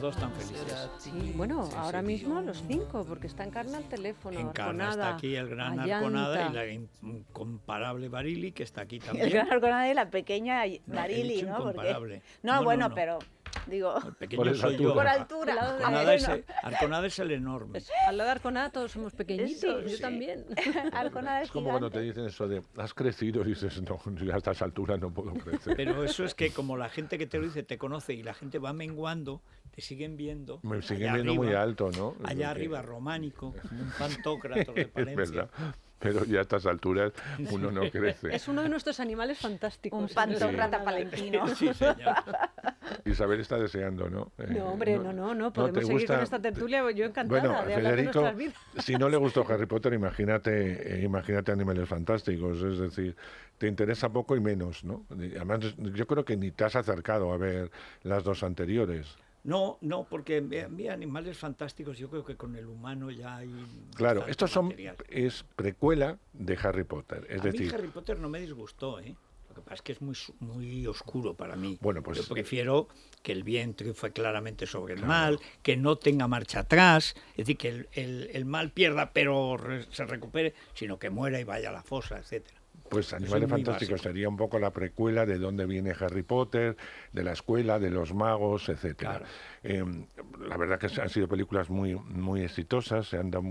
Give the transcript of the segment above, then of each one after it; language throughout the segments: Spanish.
dos tan felices. bueno, ahora mismo los cinco, porque está Encarna al teléfono. Encarna está aquí, el gran Arconada y la incomparable Barili, que está aquí también. El gran Arconada y la pequeña Barili, ¿no? ¿no? bueno, pero Digo, el pequeño por soy altura. yo. Por altura. Arconada, es, Arconada es, el enorme. Pues, al lado de Arconada todos somos pequeñitos, yo también. es, como cuando te dicen eso de, has crecido, y dices, no, a estas alturas no puedo crecer. Pero eso es que como la gente que te lo dice te conoce y la gente va menguando, te siguen viendo. Me siguen viendo muy alto, ¿no? Allá arriba, románico, como un pantócrata de Palencia. Es verdad pero ya a estas alturas uno no crece. Es uno de nuestros animales fantásticos. Un pantorrata palentino. Isabel está deseando, ¿no? Eh, no, hombre, no, no, no. Podemos seguir con esta tertulia. Yo encantada bueno, de hablar Federico, de Si no le gustó Harry Potter, imagínate, eh, imagínate animales fantásticos. Es decir, te interesa poco y menos, ¿no? Además, yo creo que ni te has acercado a ver las dos anteriores. No, no, porque había animales fantásticos, yo creo que con el humano ya hay... Claro, esto son, es precuela de Harry Potter. Es a mí Harry Potter no me disgustó, ¿eh? Lo que pasa es que es muy, muy oscuro para mí. Bueno, pues Yo eh, prefiero que el bien triunfe claramente sobre el mal, que no tenga marcha atrás, es decir, que el, mal pierda pero se recupere, sino que muera y vaya a la fosa, etcétera. Pues Animales Fantásticos sería un poco la precuela de dónde viene Harry Potter, de la escuela, de los magos, etc. Em, la verdad que han sido películas muy, muy exitosas, se han dado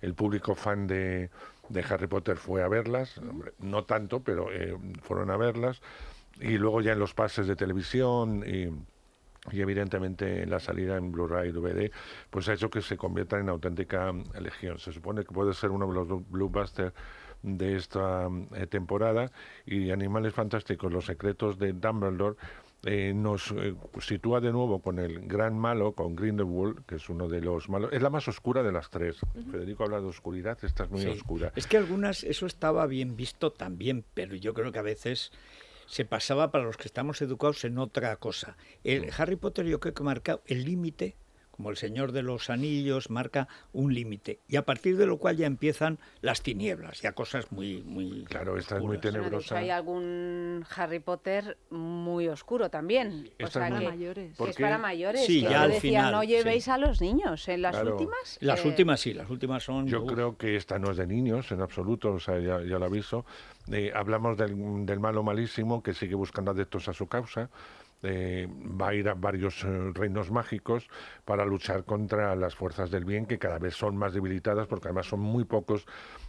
el público fan de, de, Harry Potter fue a verlas, no tanto, pero em, fueron a verlas, y luego ya en los pases de televisión y y evidentemente la salida en Blu-ray y DVD, pues ha hecho que se convierta en auténtica legión. Se supone que puede ser uno de los blockbusters de esta eh, temporada y Animales Fantásticos, Los Secretos de Dumbledore. Eh, nos eh, sitúa de nuevo con el gran malo, con Grindelwald, que es uno de los malos. Es la más oscura de las tres. Federico habla de oscuridad, esta es muy oscura. Es que algunas, eso estaba bien visto también, pero yo creo que a veces se pasaba para los que estamos educados en otra cosa. El, Harry Potter yo creo que ha el límite como El Señor de los Anillos, marca un límite y a partir de lo cual ya empiezan las tinieblas, ya cosas muy muy Claro, esta es muy tenebrosa. hay algún Harry Potter muy oscuro también, o sea mayores. es para mayores. Sí, ya decía, no llevéis a los niños en ¿eh? las últimas. Las eh, últimas sí, las últimas son Yo creo que esta no es de niños en absoluto, o sea, ya, lo aviso. Eh, hablamos del, del malo malísimo que sigue buscando adeptos a su causa. Eh, va a ir a varios eh, reinos mágicos para luchar contra las fuerzas del bien que cada vez son más debilitadas porque además son muy pocos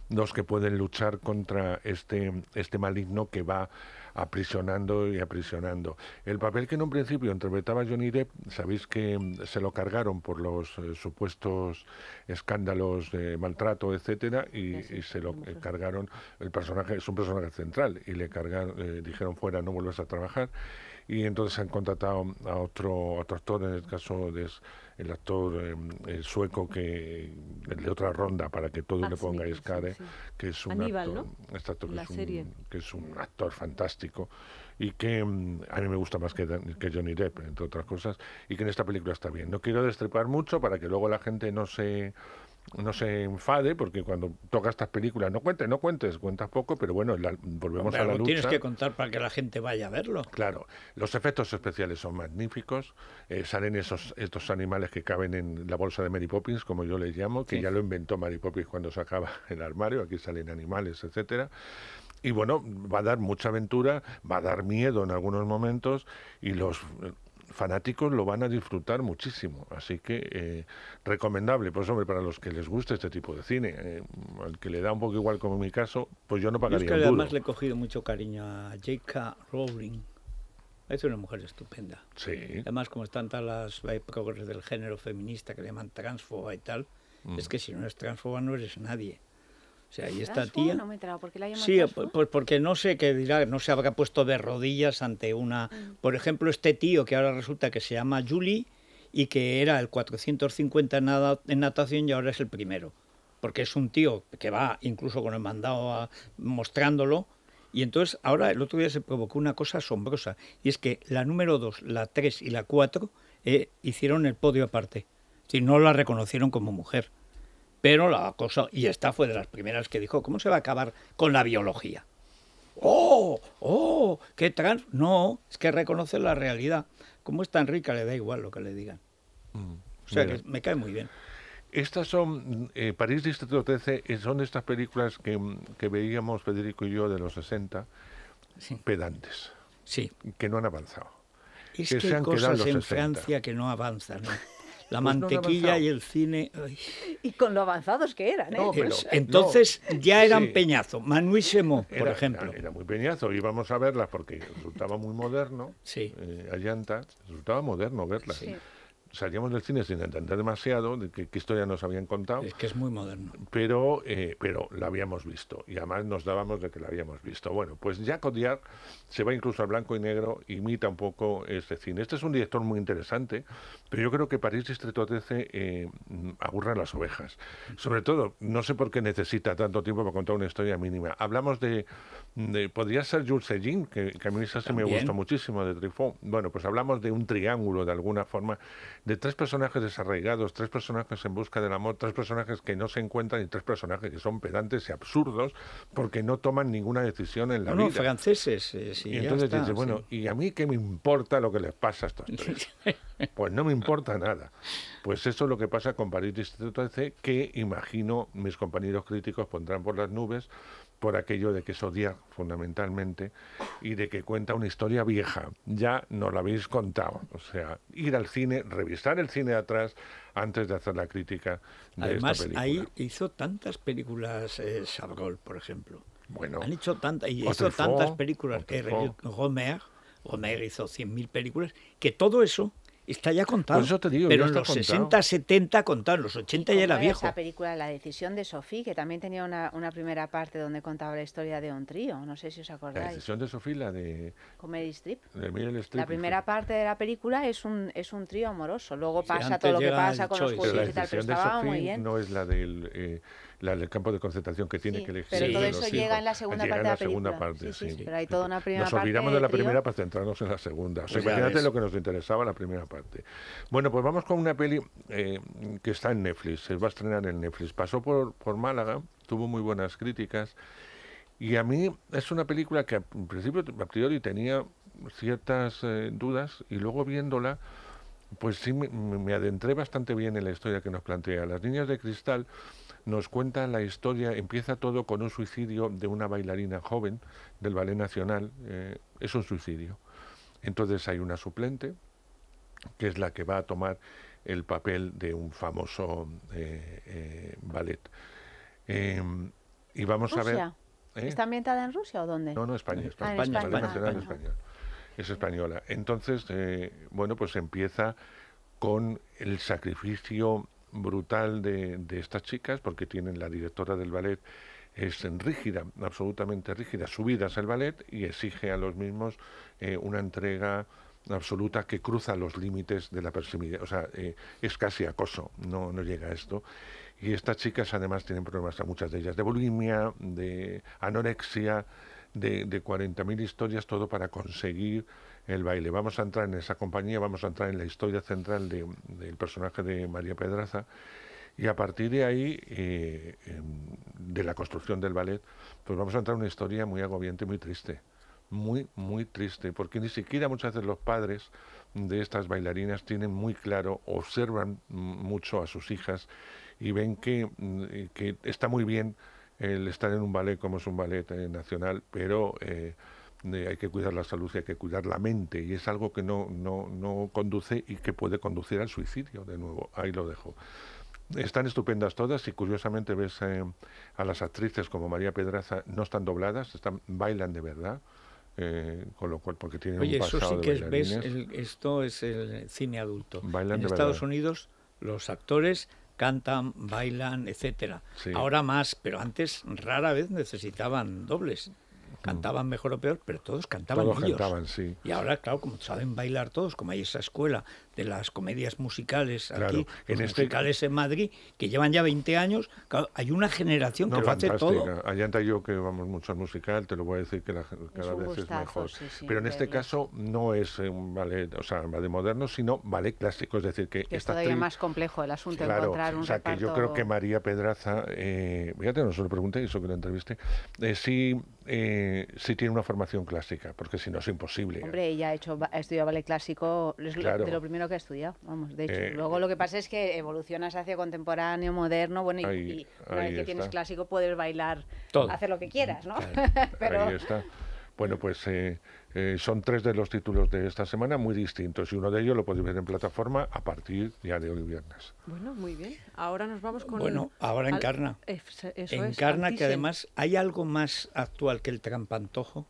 los que pueden luchar contra este, este maligno que va aprisionando y aprisionando. El papel que en un principio interpretaba Johnny Depp, sabéis que mm, se lo cargaron por los eh, supuestos escándalos de maltrato, etcétera, y, se lo cargaron. El personaje es un personaje central y le cargaron, dijeron fuera, no vuelvas a trabajar y entonces han contratado a otro, actor, en el caso de el actor eh, sueco que el de otra ronda para que todo le ah, ponga escade, que es un actor, este que, es un, actor fantástico y que mm, a mí me gusta más que, que, Johnny Depp entre otras cosas y que en esta película está bien no quiero destripar mucho para que luego la gente no se no se enfade, porque cuando toca estas películas, no cuentes, no cuentes, cuentas poco, pero bueno, volvemos a la lucha. Tienes que contar para que la gente vaya a verlo. Claro, los efectos especiales son magníficos, eh, salen esos estos animales que caben en la bolsa de Mary Poppins, como yo les llamo, que ya lo inventó Mary Poppins cuando sacaba el armario, aquí salen animales, etcétera. Y bueno, va a dar mucha aventura, va a dar miedo en algunos momentos y los fanáticos lo van a disfrutar muchísimo. Así que eh, recomendable, pues hombre, para los que les gusta este tipo de cine, eh, al que le da un poco igual como en mi caso, pues yo no pagaría. es que además le he cogido mucho cariño a J.K. Rowling. Es una mujer estupenda. Sí. Además, como están todas las progres del género feminista que le llaman transfoba y tal, es mm. que si no eres transfoba no eres nadie. O sea, y esta tía... No me la sí, pues porque no sé qué dirá, no se habrá puesto de rodillas ante una... Mm. Por ejemplo, este tío que ahora resulta que se llama Julie y que era el 450 en, nada, en natación y ahora es el primero. Porque es un tío que va incluso con el mandado mostrándolo. Y entonces ahora el otro día se provocó una cosa asombrosa. Y es que la número 2, la 3 y la 4 eh, hicieron el podio aparte. Si no la reconocieron como mujer pero la cosa, y esta fue de las primeras que dijo, ¿cómo se va a acabar con la biología? ¡Oh! ¡Oh! ¡Qué trans! No, es que reconoce la realidad. Como es tan rica, le da igual lo que le digan. Mm, o sea, que me cae muy bien. Estas son, eh, París Distrito 13, eh, son estas películas mm, que, veíamos Federico y yo de los 60, pedantes, sí. que no han avanzado. Es que, cosas en, Francia que no avanzan. ¿no? La pues mantequilla y el cine. Y con lo avanzados que eran. ¿eh? Entonces ya eran peñazo. Manuísimo, por ejemplo. Era muy peñazo. Íbamos a verlas porque resultaba muy moderno. Sí. Eh, resultaba moderno verlas. Sí salíamos del cine sin entender demasiado de qué, historia nos habían contado. Es que es muy moderno. Pero, eh, pero la habíamos visto y además nos dábamos de que la habíamos visto. Bueno, pues Jacques Audiard se va incluso al blanco y negro, imita un poco este cine. Este es un director muy interesante, pero yo creo que París Distrito 13 eh, aburra las ovejas. Sobre todo, no sé por qué necesita tanto tiempo para contar una historia mínima. Hablamos de, podría ser Jules Céline, que, a mí me gustó muchísimo, de Trifón Bueno, pues hablamos de un triángulo de alguna forma de tres personajes desarraigados, tres personajes en busca del amor, tres personajes que no se encuentran y tres personajes que son pedantes y absurdos porque no toman ninguna decisión en la vida. No, franceses. Eh, y entonces bueno, ¿y a mí qué me importa lo que les pasa a estos tres? Pues no me importa nada. Pues eso es lo que pasa con París Instituto que imagino mis compañeros críticos pondrán por las nubes, por aquello de que es odia fundamentalmente y de que cuenta una historia vieja. Ya nos la habéis contado. O sea, ir al cine, revisar el cine atrás antes de hacer la crítica de Además, esta película. ahí hizo tantas películas eh, Sabrol por ejemplo. Bueno. Han hecho tantas, y hizo tantas películas. Gomer, Romer hizo 100.000 películas, que todo eso Está ya contado. pero en los 60, 70 contado, los 80 ya era viejo. Esa película, La decisión de Sofía, que también tenía una, una, primera parte donde contaba la historia de un trío, no sé si os acordáis. La decisión de Sofía, la de... Comedy Strip. La primera parte de la película es un, es un trío amoroso, luego pasa todo lo que pasa con los juicios y tal, pero estaba muy bien. no es la del... Eh, la, el campo de concentración que tiene que elegir. Pero todo eso llega en la segunda parte. nos olvidamos de la primera para centrarnos en la segunda. Pues imagínate lo que nos interesaba la primera parte. Bueno, pues vamos con una peli eh, que está en Netflix, se va a estrenar en Netflix. Pasó por, por Málaga, tuvo muy buenas críticas. Y a mí es una película que al principio a priori tenía ciertas eh, dudas y luego viéndola, pues sí me, me, adentré bastante bien en la historia que nos plantea. Las niñas de cristal nos cuenta la historia, empieza todo con un suicidio de una bailarina joven del Ballet Nacional, eh, es un suicidio. Entonces hay una suplente, que es la que va a tomar el papel de un famoso eh, eh, ballet. y vamos a ver... ¿Está ambientada en Rusia o dónde? No, no, España. Ah, España. Es española. Entonces, bueno, pues empieza con el sacrificio brutal de, estas chicas, porque tienen la directora del ballet es rígida, absolutamente rígida, subidas al ballet y exige a los mismos eh, una entrega absoluta que cruza los límites de la persimilidad. O sea, eh, es casi acoso, no, no llega a esto. Y estas chicas además tienen problemas, a muchas de ellas, de bulimia, de anorexia, de, de 40.000 historias, todo para conseguir el baile. Vamos a entrar en esa compañía, vamos a entrar en la historia central del personaje de María Pedraza y a partir de ahí, eh, em, de la construcción del ballet, pues vamos a entrar en una historia muy agobiante, muy triste muy, muy triste, porque ni siquiera muchas veces los padres de estas bailarinas tienen muy claro, observan mucho a sus hijas y ven que, eh, está muy bien el estar en un ballet como es un ballet eh, nacional, pero hay que cuidar la salud y hay que cuidar la mente, y es algo que no, no, no conduce y que puede conducir al suicidio, de nuevo, ahí lo dejo están estupendas todas y curiosamente ves eh, a las actrices como María Pedraza no están dobladas, están bailan de verdad. Eh, con lo cual porque tienen un pasado eso sí que ves, esto es el cine adulto. en Estados Unidos los actores cantan, bailan, etcétera. Ahora más, pero antes rara vez necesitaban dobles. Mm. cantaban mejor o peor, pero todos cantaban todos sí. Y ahora, claro, como saben bailar todos, como hay esa escuela de las comedias musicales aquí, en este... musicales en Madrid, que llevan ya 20 años, hay una generación que hace todo. Allá yo que vamos mucho al musical, te lo voy a decir que cada vez es mejor. pero en este caso no es un ballet, o sea, ballet moderno, sino ballet clásico, es decir, que, todavía más complejo el asunto claro, encontrar un o sea, que yo creo que María Pedraza, eh, fíjate, no se lo pregunté, eso que lo entrevisté, sí eh, si eh, si tiene una formación clásica, porque si no es imposible. Hombre, ella ha hecho, estudiado ballet clásico, es de lo primero que ha estudiado, vamos, de hecho. Eh, Luego lo que pasa es que evolucionas hacia contemporáneo, moderno, bueno, y, una que tienes clásico puedes bailar, hacer lo que quieras, ¿no? Pero... está. Bueno, pues eh, eh, son tres de los títulos de esta semana muy distintos y uno de ellos lo podéis ver en plataforma a partir de hoy viernes. Bueno, muy bien. Ahora nos vamos con... Bueno, ahora encarna. encarna que además hay algo más actual que el trampantojo.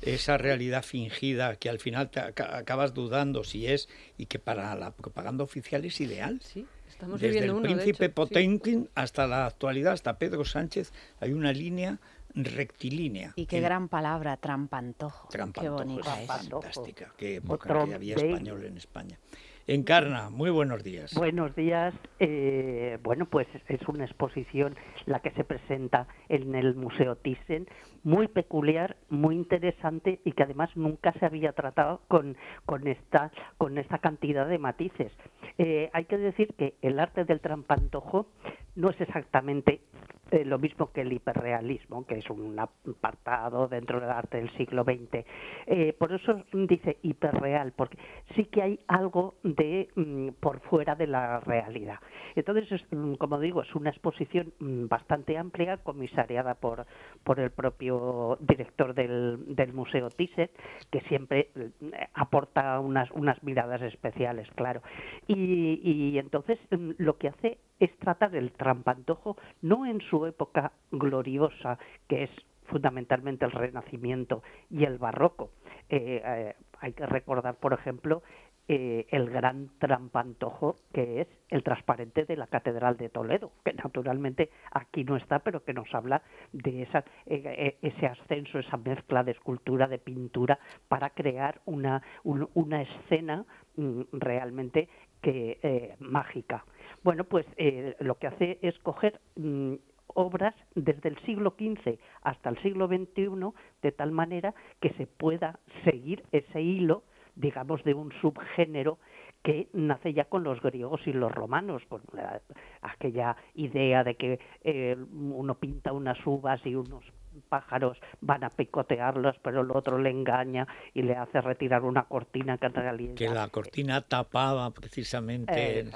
Esa realidad fingida que al final te acabas dudando si es y que para la propaganda oficial es ideal. Sí, estamos Desde viviendo el príncipe de hasta la actualidad, hasta Pedro Sánchez, hay una línea rectilínea. Y qué gran palabra, trampantojo. Trampantojo, qué bonita es. Fantástica, qué época que había español en España. Encarna, muy buenos días. Buenos días. Eh, bueno, pues es una exposición la que se presenta en el Museo Thyssen, muy peculiar, muy interesante y que además nunca se había tratado con, con, esta, con esta cantidad de matices. Eh, hay que decir que el arte del trampantojo no es exactamente eh, lo mismo que el hiperrealismo, que es un apartado dentro del arte del siglo XX. Eh, por eso dice hiperreal, porque sí que hay algo de mm, por fuera de la realidad. Entonces, mm, como digo, es una exposición mm, bastante amplia, comisariada por, por el propio director del, Museo Tisset, que siempre eh, aporta unas, unas miradas especiales, claro. Y, entonces mm, lo que hace es tratar el trampantojo no en su época gloriosa, que es fundamentalmente el Renacimiento y el Barroco. Eh, eh, hay que recordar, por ejemplo, eh, el gran trampantojo que es el transparente de la Catedral de Toledo, que naturalmente aquí no está, pero que nos habla de eh, eh, ese ascenso, esa mezcla de escultura, de pintura, para crear una, una escena mm, realmente que, mágica. Bueno, pues lo que hace es coger... Mm, obras desde el siglo XV hasta el siglo XXI de tal manera que se pueda seguir ese hilo digamos, de un subgénero que nace ya con los griegos y los romanos, con aquella idea de que eh, uno pinta unas uvas y unos pájaros van a picotearlas, pero el otro le engaña y le hace retirar una cortina que en realidad... Que la cortina tapaba precisamente... Eh,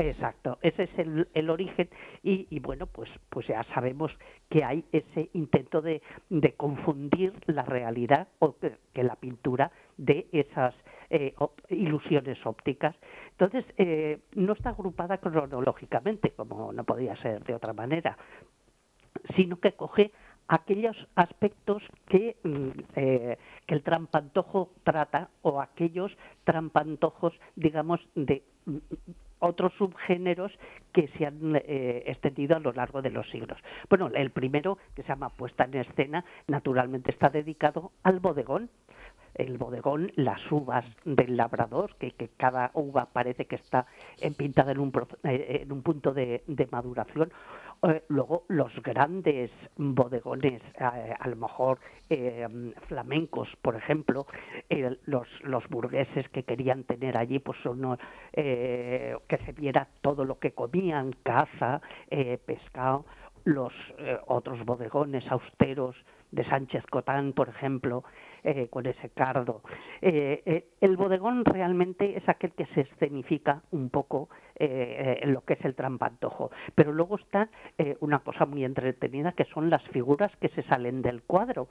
Exacto, ese es el, origen y, bueno, pues, pues ya sabemos que hay ese intento de, confundir la realidad o que, la pintura de esas eh, ilusiones ópticas. Entonces, eh, no está agrupada cronológicamente, como no podía ser de otra manera, sino que coge aquellos aspectos que, mm, eh, que el trampantojo trata o aquellos trampantojos, digamos, de mm, otros subgéneros que se han eh, extendido a lo largo de los siglos. Bueno, el primero, que se llama Puesta en Escena, naturalmente está dedicado al bodegón el bodegón, las uvas del labrador, que, cada uva parece que está pintada en un, eh, en un punto de, maduración. Eh, luego los grandes bodegones, eh, a lo mejor flamencos, por ejemplo, los, burgueses que querían tener allí, pues que se viera todo lo que comían, caza, pescado, los otros bodegones austeros de Sánchez Cotán, por ejemplo, eh, con ese cardo. Eh, eh, el bodegón realmente es aquel que se escenifica un poco lo que es el trampantojo. Pero luego está una cosa muy entretenida que son las figuras que se salen del cuadro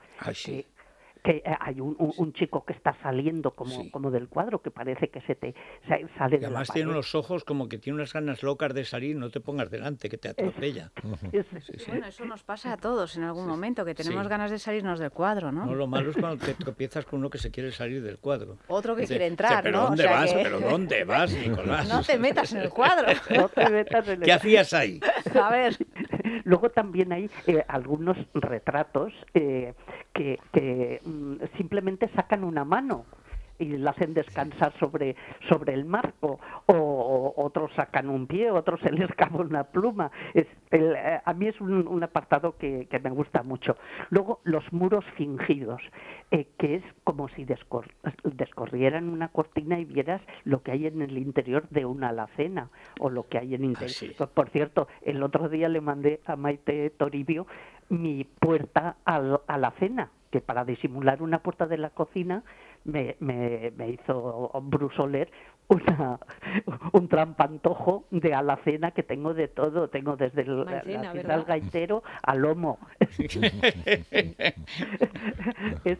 que eh, hay un, un, chico que está saliendo como, como del cuadro, que parece que se te sale del cuadro. Además tiene unos ojos como que tiene unas ganas locas de salir, no te pongas delante, que te atropella. Bueno, eso nos pasa a todos en algún momento, que tenemos ganas de salirnos del cuadro, ¿no? No, lo malo es cuando te tropiezas con uno que se quiere salir del cuadro. Otro que quiere entrar, ¿pero ¿no? ¿Dónde vas? ¿Pero dónde vas, Nicolás? No te metas en el cuadro. ¿Qué hacías ahí? A ver. Luego también hay eh, algunos retratos eh, que, mm, simplemente sacan una mano y la hacen descansar sobre, sobre el marco, o, otros sacan un pie, otros se les cava una pluma. Es, eh, a mí es un, apartado que, que, me gusta mucho. Luego, los muros fingidos, eh, que es como si descorrieran una cortina y vieras lo que hay en el interior de una alacena, o lo que hay en ah, interior. Por cierto, el otro día le mandé a Maite Toribio mi puerta a la que para disimular una puerta de la cocina me, hizo brusoler una, un trampantojo de alacena que tengo de todo. Tengo desde el, al gaitero al lomo. es,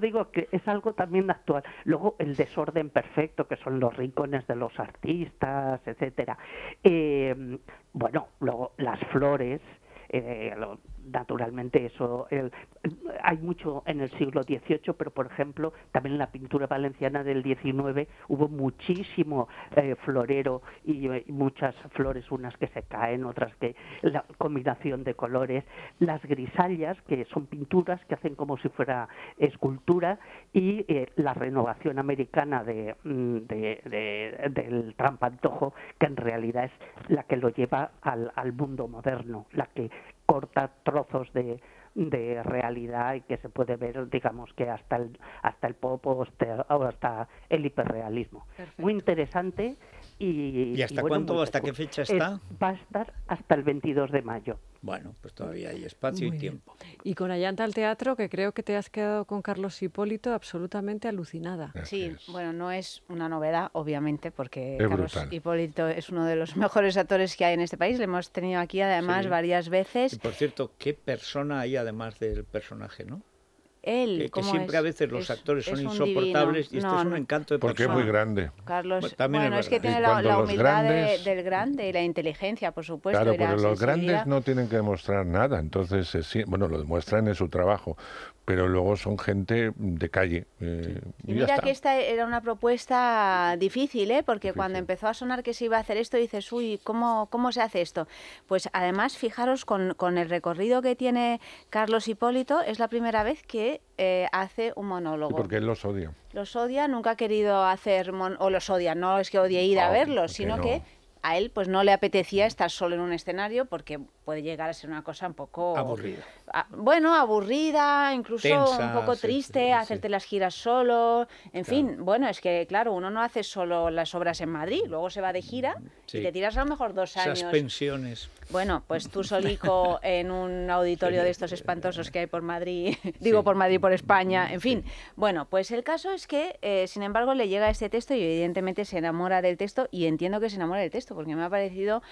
digo que es algo también actual. Luego el desorden perfecto, que son los rincones de los artistas, etcétera. Eh, bueno, luego las flores. Eh, naturalmente eso hay mucho en el siglo XVIII, pero por ejemplo también en la pintura valenciana del XIX hubo muchísimo eh, florero y, muchas flores, unas que se caen, otras que la combinación de colores, las grisallas que son pinturas que hacen como si fuera escultura y eh, la renovación americana mm, de, del trampantojo que en realidad es la que lo lleva al, al mundo moderno, la que corta trozos de, realidad y que se puede ver, digamos que hasta el, hasta el pop o hasta, el hiperrealismo. Muy interesante. ¿Y, hasta cuándo? hasta qué fecha está? va a estar hasta el 22 de mayo. Bueno, pues todavía hay espacio y tiempo. Y con Allanta al teatro, que creo que te has quedado con Carlos Hipólito absolutamente alucinada. sí, bueno, no es una novedad, obviamente, porque Carlos Hipólito es uno de los mejores actores que hay en este país. Le hemos tenido aquí, además, varias veces. Y por cierto, ¿qué persona hay además del personaje, no? él. Que, siempre a veces los actores son insoportables y este es un encanto de Porque es muy grande. Carlos, bueno, es, que tiene la, humildad del grande y la inteligencia, por supuesto. Claro, pero los grandes no tienen que demostrar nada, entonces, sí, bueno, lo demuestran en su trabajo, pero luego son gente de calle. Eh, y mira que esta era una propuesta difícil, ¿eh? porque cuando empezó a sonar que se iba a hacer esto, dices, uy, ¿cómo, cómo se hace esto? Pues además, fijaros, con, con el recorrido que tiene Carlos Hipólito, es la primera vez que eh, hace un monólogo. Porque él los odia. Los odia, nunca ha querido hacer, o los odia, no es que odie ir a verlos, sino que a él pues no le apetecía estar solo en un escenario porque puede llegar a ser una cosa un poco aburrida. bueno, aburrida, incluso un poco triste, hacerte las giras solo, en fin, bueno, es que claro, uno no hace solo las obras en Madrid, luego se va de gira y te tiras a lo mejor dos años. Esas pensiones. Bueno, pues tú solico en un auditorio de estos espantosos que hay por Madrid, digo por Madrid, por España, en fin. Bueno, pues el caso es que, eh, sin embargo, le llega este texto y evidentemente se enamora del texto y entiendo que se enamora del texto porque me ha parecido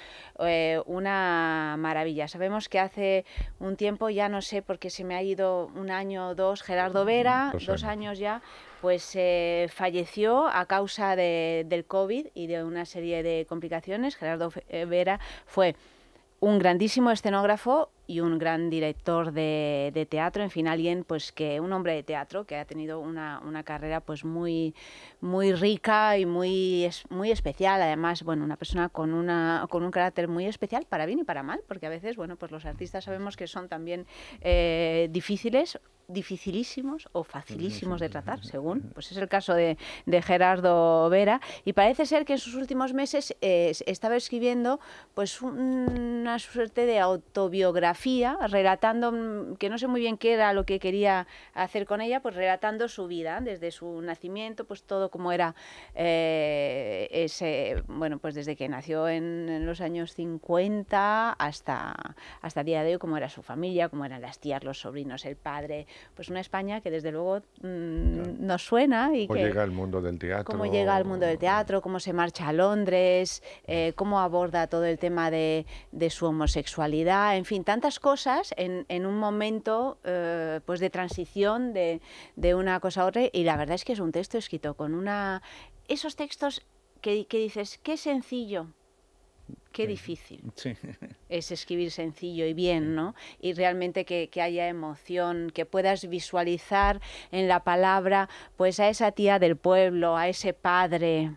eh, una maravilla. Sabemos que hace un tiempo, ya no sé, por qué se me ha ido un año o dos, Gerardo mm, Vera, dos años, ya, pues eh, falleció a causa del COVID y de una serie de complicaciones. Gerardo Vera fue un grandísimo escenógrafo y un gran director de, teatro, en fin, alguien, pues que un hombre de teatro que ha tenido una, carrera pues muy, muy rica y muy, muy especial, además, bueno, una persona con, una, con un carácter muy especial para bien y para mal, porque a veces, bueno, pues los artistas sabemos que son también eh, difíciles dificilísimos o facilísimos de tratar, según. Pues es el caso de, Gerardo Vera. Y parece ser que en sus últimos meses eh, estaba escribiendo pues una suerte de autobiografía, relatando, mm, que no sé muy bien qué era lo que quería hacer con ella, pues relatando su vida, desde su nacimiento, pues todo como era eh, ese, bueno, pues desde que nació en, los años 50 hasta, hasta el día de hoy, cómo era su familia, cómo eran las tías, los sobrinos, el padre, pues una España que desde luego mm, nos suena y cómo llega al mundo del teatro, cómo llega al mundo del teatro, cómo se marcha a Londres, eh, mm. cómo aborda todo el tema de, su homosexualidad, en fin, tantas cosas en, un momento eh, pues de transición de, una cosa a otra y la verdad es que es un texto escrito con una esos textos que, que dices qué sencillo Qué difícil es escribir sencillo y bien, ¿no? Y realmente que, que, haya emoción, que puedas visualizar en la palabra, pues a esa tía del pueblo, a ese padre,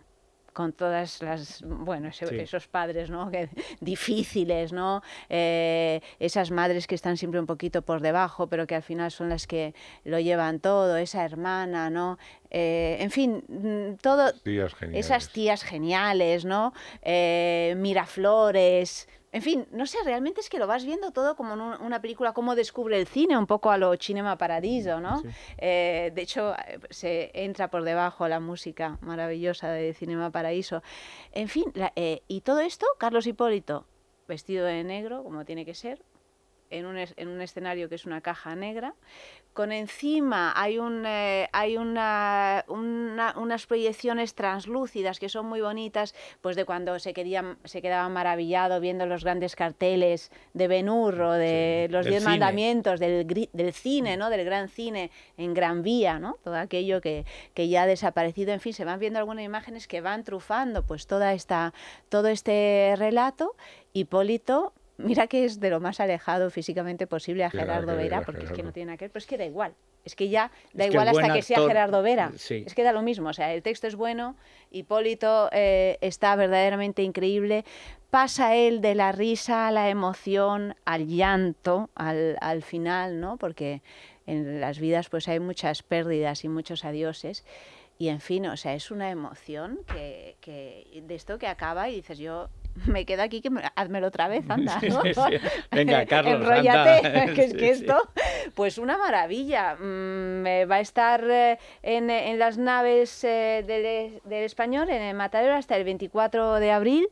con todas las, bueno, esos padres, ¿no? Que, difíciles, ¿no? Eh, esas madres que están siempre un poquito por debajo, pero que al final son las que lo llevan todo, esa hermana, ¿no? Eh, en fin, mm, todo... esas tías geniales, ¿no? Eh, Miraflores, en fin, no sé, realmente es que lo vas viendo todo como en una película, como descubre el cine, un poco a lo Cinema Paradiso, mm, ¿no? Eh, de hecho, eh, se entra por debajo la música maravillosa de Cinema Paraíso. En fin, eh, y todo esto, Carlos Hipólito, vestido de negro, como tiene que ser, en un, escenario que es una caja negra, con encima hay, un, eh, hay una, unas proyecciones translúcidas que son muy bonitas, pues de cuando se, se quedaba maravillado viendo los grandes carteles de Benur o de los Diez Mandamientos, del, del cine, ¿no? del gran cine en Gran Vía, ¿no? todo aquello que, ya ha desaparecido. En fin, se van viendo algunas imágenes que van trufando pues toda esta, todo este relato. Hipólito Mira que es de lo más alejado físicamente posible a Gerardo Vera, porque es que no tiene nada que ver, pero es que da igual. Es que ya da igual hasta que sea Gerardo Vera. Es que da lo mismo. O sea, el texto es bueno, Hipólito eh, está verdaderamente increíble. Pasa él de la risa a la emoción, al llanto, al, final, ¿no? Porque en las vidas pues hay muchas pérdidas y muchos adioses. Y en fin, o sea, es una emoción que de esto que acaba y dices yo, me quedo aquí, que me, otra vez, anda. Venga, Carlos, que es que esto, pues una maravilla. Mm, eh, va a estar eh, en, las naves eh, del, e, del, español, en el Matadero, hasta el 24 de abril.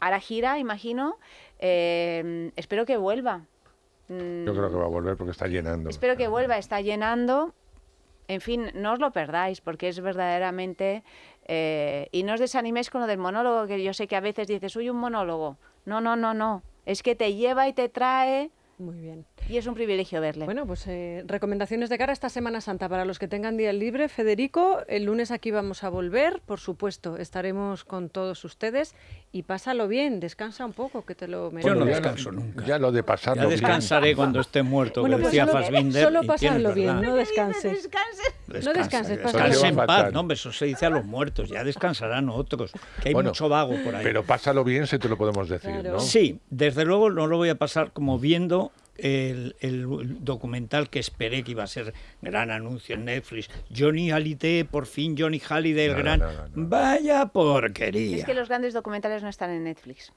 a la gira, imagino. espero que vuelva. Mm. Yo creo que va a volver porque está llenando. Espero que vuelva, está llenando. En fin, no os lo perdáis porque es verdaderamente... Eh, y no os desaniméis con lo del monólogo, que yo sé que a veces dices, soy un monólogo. No, no, no, no. Es que te lleva y te trae muy bien. Y es un privilegio verle. Bueno, pues eh, recomendaciones de cara a esta Semana Santa para los que tengan día libre. Federico, el lunes aquí vamos a volver, por supuesto, estaremos con todos ustedes y pásalo bien, descansa un poco, que te lo mereces. Yo no descanso nunca. Ya lo de pasarlo ya descansaré cuando esté muerto, que pues decía Fassbinder. Solo pasarlo bien, no descanses. no descanses, descansa en paz. hombre, eso se dice a los muertos, ya descansarán otros, que hay mucho vago por ahí. Pero pásalo bien, si te lo podemos decir, ¿no? Sí, desde luego no lo voy a pasar como viendo el, documental que esperé que iba a ser gran anuncio en Netflix. Johnny Hallyday, por fin Johnny Halide, el gran... Vaya porquería. Es que los grandes documentales no están en Netflix.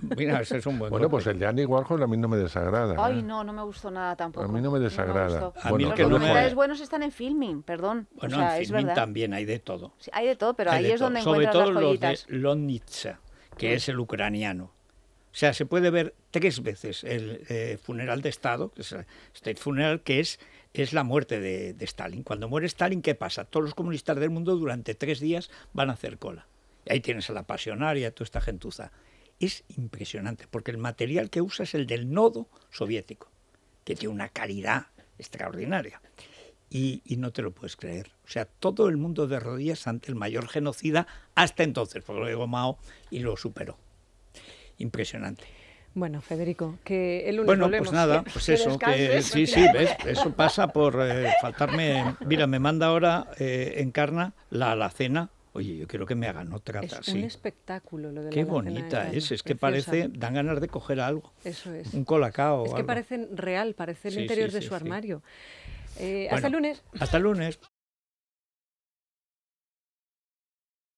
Mira, ese es un buen Bueno, pues el de Andy Warhol a mí no me desagrada. Ay, ¿eh? no, no me gustó nada tampoco. A mí no me desagrada. los que documentales buenos están en filming, perdón. Bueno, en filming también hay de todo. hay de todo, pero ahí es donde Sobre encuentras las joyitas. los de Lonitsa, que es el ucraniano. O sea, se puede ver tres veces el eh, funeral de Estado, que es State Funeral, que es, es la muerte de, Stalin. Cuando muere Stalin, ¿qué pasa? Todos los comunistas del mundo durante tres días van a hacer cola. Y ahí tienes a la pasionaria, toda esta gentuza. Es impresionante, porque el material que usa es el del nodo soviético, que tiene una calidad extraordinaria. Y, no te lo puedes creer. O sea, todo el mundo de rodillas ante el mayor genocida hasta entonces, porque luego Mao y lo superó impresionante. Bueno, Federico, que el lunes Bueno, pues nada, pues eso, sí, sí, ves, eso pasa por eh, faltarme. Mira, me manda ahora en eh, Encarna la alacena. Oye, yo quiero que me hagan otra Es un espectáculo lo de la Qué bonita ¿eh? es, es, que parece, dan ganas de coger algo. Eso es. Un colacao. Es que parecen real, parece el interior de su armario. hasta lunes. Hasta el lunes.